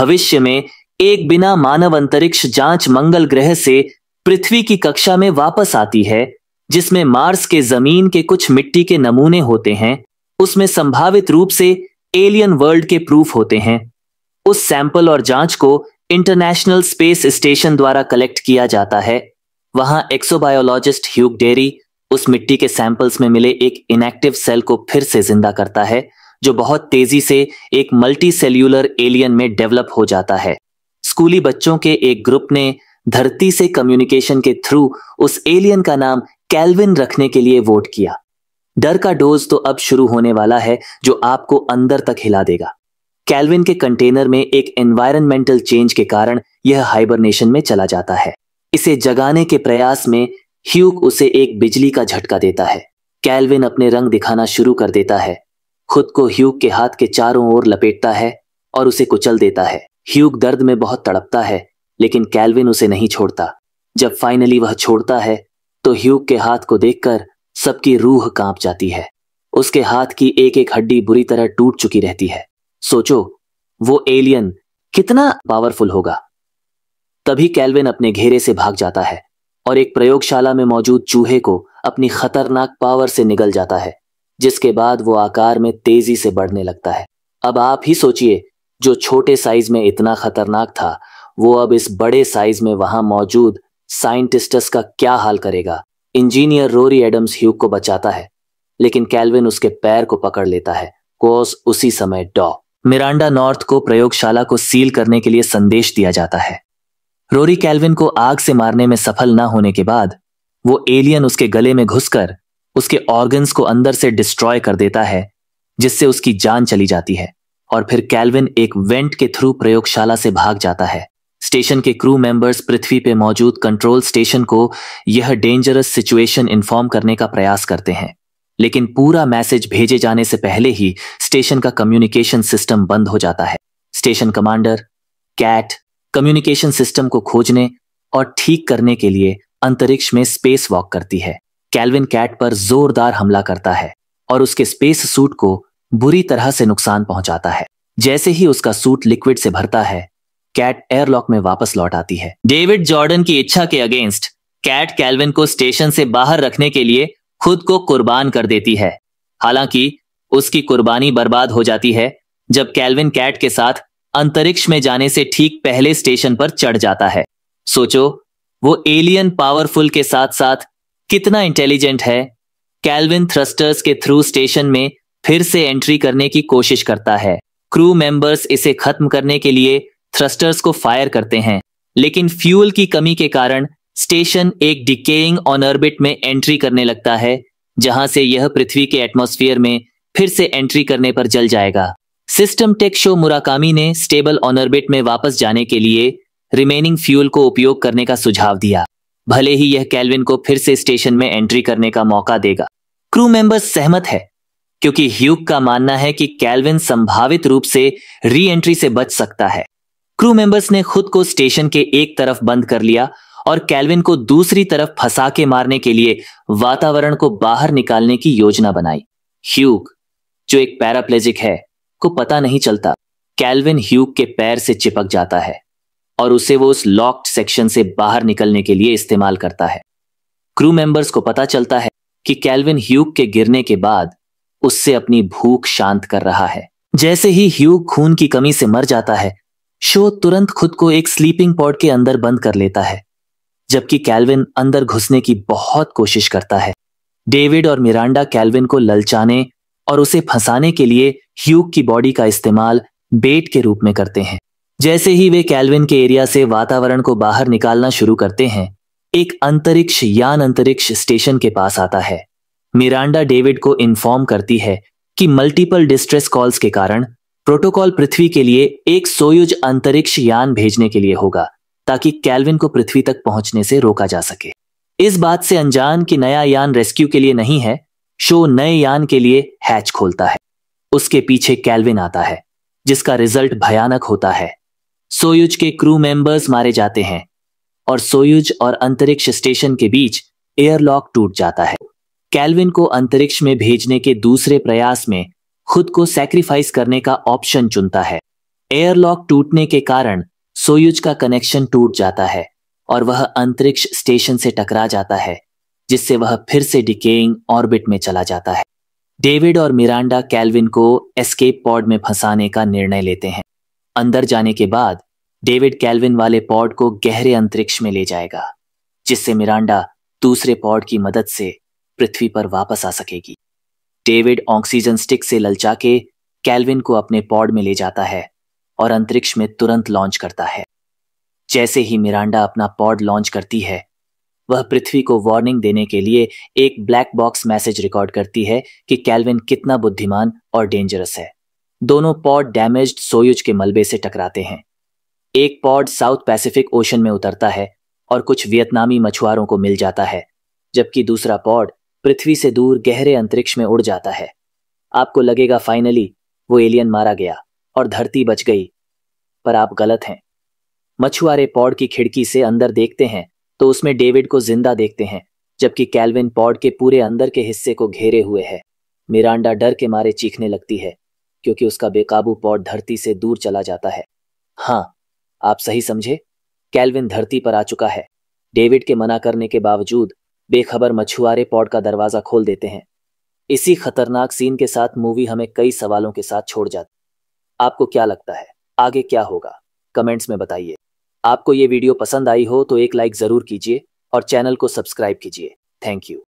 भविष्य में एक बिना मानव अंतरिक्ष जांच मंगल ग्रह से पृथ्वी की कक्षा में वापस आती है जिसमें मार्स के जमीन के कुछ मिट्टी के नमूने होते हैं उसमें संभावित रूप से एलियन वर्ल्ड के प्रूफ होते हैं उस सैंपल और जांच को इंटरनेशनल स्पेस स्टेशन द्वारा कलेक्ट किया जाता है वहां एक्सोबायोलॉजिस्ट ह्यूग डेरी उस मिट्टी के सैंपल्स में मिले एक इनएक्टिव सेल को फिर से जिंदा करता है जो बहुत तेजी से एक मल्टी सेल्यूलर एलियन में डेवलप हो जाता है स्कूली बच्चों के एक ग्रुप ने धरती से कम्युनिकेशन के थ्रू उस एलियन का नाम कैल्विन रखने के लिए वोट किया डर का डोज तो अब शुरू होने वाला है जो आपको अंदर तक हिला देगा कैल्विन के कंटेनर में एक एनवायरमेंटल चेंज के कारण यह हाइबरनेशन में चला जाता है इसे जगाने के प्रयास में ह्यूक उसे एक बिजली का झटका देता है कैल्विन अपने रंग दिखाना शुरू कर देता है खुद को ह्यूग के हाथ के चारों ओर लपेटता है और उसे कुचल देता है ह्यूग दर्द में बहुत तड़पता है लेकिन कैलविन उसे नहीं छोड़ता जब फाइनली वह छोड़ता है तो ह्यूग के हाथ को देखकर सबकी रूह कांप जाती है उसके हाथ की एक एक हड्डी बुरी तरह टूट चुकी रहती है सोचो वो एलियन कितना पावरफुल होगा तभी कैलविन अपने घेरे से भाग जाता है और एक प्रयोगशाला में मौजूद चूहे को अपनी खतरनाक पावर से निगल जाता है जिसके बाद वो आकार में तेजी से बढ़ने लगता है अब आप ही सोचिए जो छोटे साइज में इतना खतरनाक था वो अब इस बड़े साइज में वहां मौजूद साइंटिस्टस का क्या हाल करेगा इंजीनियर रोरी एडम्स ह्यूग को बचाता है लेकिन कैलविन उसके पैर को पकड़ लेता है कोस उसी समय डॉ मिरांडा नॉर्थ को प्रयोगशाला को सील करने के लिए संदेश दिया जाता है रोरी कैलविन को आग से मारने में सफल ना होने के बाद वो एलियन उसके गले में घुसकर उसके ऑर्गन्स को अंदर से डिस्ट्रॉय कर देता है जिससे उसकी जान चली जाती है और फिर कैलविन एक वेंट के थ्रू प्रयोगशाला से भाग जाता है स्टेशन के क्रू मेंबर्स पृथ्वी पे मौजूद कंट्रोल स्टेशन को यह डेंजरस सिचुएशन इन्फॉर्म करने का प्रयास करते हैं लेकिन पूरा मैसेज भेजे जाने से पहले ही स्टेशन का कम्युनिकेशन सिस्टम बंद हो जाता है station commander Kat communication system को खोजने और ठीक करने के लिए अंतरिक्ष में स्पेस वॉक करती है कैल्विन कैट पर जोरदार हमला करता है और उसके स्पेस सूट को बुरी तरह से नुकसान पहुंचाता है जैसे ही उसका सूट लिक्विड से भरता है कैट एयरलॉक में वापस लौट आती है डेविड जॉर्डन की इच्छा के अगेंस्ट कैट कैल्विन को स्टेशन से बाहर रखने के लिए खुद को कुर्बान कर देती है हालांकि उसकी कुर्बानी बर्बाद हो जाती है जब कैल्विन कैट के साथ अंतरिक्ष में जाने से ठीक पहले स्टेशन पर चढ़ जाता है सोचो वो एलियन पावरफुल के साथ साथ कितना इंटेलिजेंट है कैलविन थ्रस्टर्स के थ्रू स्टेशन में फिर से एंट्री करने की कोशिश करता है क्रू मेंबर्स इसे खत्म करने के लिए थ्रस्टर्स को फायर करते हैं लेकिन फ्यूल की कमी के कारण स्टेशन एक डिकेइंग ऑन ऑर्बिट में एंट्री करने लगता है जहां से यह पृथ्वी के एटमोस्फियर में फिर से एंट्री करने पर जल जाएगा सिस्टम टेक शो मुराकामी ने स्टेबल ऑनर्बिट में वापस जाने के लिए रिमेनिंग फ्यूल को उपयोग करने का सुझाव दिया भले ही यह कैलविन को फिर से स्टेशन में एंट्री करने का मौका देगा क्रू मेंबर्स सहमत है क्योंकि ह्यूग का मानना है कि कैलविन संभावित रूप से री एंट्री से बच सकता है क्रू मेंबर्स ने खुद को स्टेशन के एक तरफ बंद कर लिया और कैलविन को दूसरी तरफ फंसा के मारने के लिए वातावरण को बाहर निकालने की योजना बनाई ह्यूग जो एक पैराप्लेजिक है को पता नहीं चलता कैलविन ह्यूग के पैर से चिपक जाता है और उसे वो उस लॉक्ड सेक्शन से बाहर निकलने के लिए इस्तेमाल करता है क्रू मेंबर्स को पता चलता है कि कैल्विन ह्यूग के गिरने के बाद उससे अपनी भूख शांत कर रहा है जैसे ही ह्यूग खून की कमी से मर जाता है शो तुरंत खुद को एक स्लीपिंग पॉड के अंदर बंद कर लेता है जबकि कैल्विन अंदर घुसने की बहुत कोशिश करता है डेविड और मिरांडा कैल्विन को ललचाने और उसे फंसाने के लिए ह्यूग की बॉडी का इस्तेमाल बेट के रूप में करते हैं जैसे ही वे कैलविन के एरिया से वातावरण को बाहर निकालना शुरू करते हैं एक अंतरिक्ष यान अंतरिक्ष स्टेशन के पास आता है मिरांडा डेविड को इन्फॉर्म करती है कि मल्टीपल डिस्ट्रेस कॉल्स के कारण प्रोटोकॉल पृथ्वी के लिए एक सोयुज अंतरिक्ष यान भेजने के लिए होगा ताकि कैलविन को पृथ्वी तक पहुंचने से रोका जा सके इस बात से अनजान कि नया यान रेस्क्यू के लिए नहीं है शो नए यान के लिए हैच खोलता है उसके पीछे कैलविन आता है जिसका रिजल्ट भयानक होता है सोयुज के क्रू मेंबर्स मारे जाते हैं और सोयुज और अंतरिक्ष स्टेशन के बीच एयरलॉक टूट जाता है कैलविन को अंतरिक्ष में भेजने के दूसरे प्रयास में खुद को सैक्रिफाइस करने का ऑप्शन चुनता है एयरलॉक टूटने के कारण सोयुज का कनेक्शन टूट जाता है और वह अंतरिक्ष स्टेशन से टकरा जाता है जिससे वह फिर से डिकेइंग ऑर्बिट में चला जाता है डेविड और मिरांडा कैलविन को एस्केप पॉड में फंसाने का निर्णय लेते हैं अंदर जाने के बाद डेविड कैलविन वाले पॉड को गहरे अंतरिक्ष में ले जाएगा जिससे मिरांडा दूसरे पॉड की मदद से पृथ्वी पर वापस आ सकेगी डेविड ऑक्सीजन स्टिक से ललचा के कैलविन को अपने पॉड में ले जाता है और अंतरिक्ष में तुरंत लॉन्च करता है जैसे ही मिरांडा अपना पॉड लॉन्च करती है वह पृथ्वी को वार्निंग देने के लिए एक ब्लैक बॉक्स मैसेज रिकॉर्ड करती है कि कैलविन कितना बुद्धिमान और डेंजरस है दोनों पॉड डैमेज्ड सोयुज के मलबे से टकराते हैं एक पॉड साउथ पैसिफिक ओशन में उतरता है और कुछ वियतनामी मछुआरों को मिल जाता है जबकि दूसरा पॉड पृथ्वी से दूर गहरे अंतरिक्ष में उड़ जाता है आपको लगेगा फाइनली वो एलियन मारा गया और धरती बच गई पर आप गलत हैं मछुआरे पॉड की खिड़की से अंदर देखते हैं तो उसमें डेविड को जिंदा देखते हैं जबकि कैलविन पॉड के पूरे अंदर के हिस्से को घेरे हुए है मिरांडा डर के मारे चीखने लगती है क्योंकि उसका बेकाबू पॉट धरती से दूर चला जाता है हाँ आप सही समझे कैलविन धरती पर आ चुका है डेविड के मना करने के बावजूद बेखबर मछुआरे पॉड का दरवाजा खोल देते हैं इसी खतरनाक सीन के साथ मूवी हमें कई सवालों के साथ छोड़ जाती आपको क्या लगता है आगे क्या होगा कमेंट्स में बताइए आपको ये वीडियो पसंद आई हो तो एक लाइक ज़रूर कीजिए और चैनल को सब्सक्राइब कीजिए थैंक यू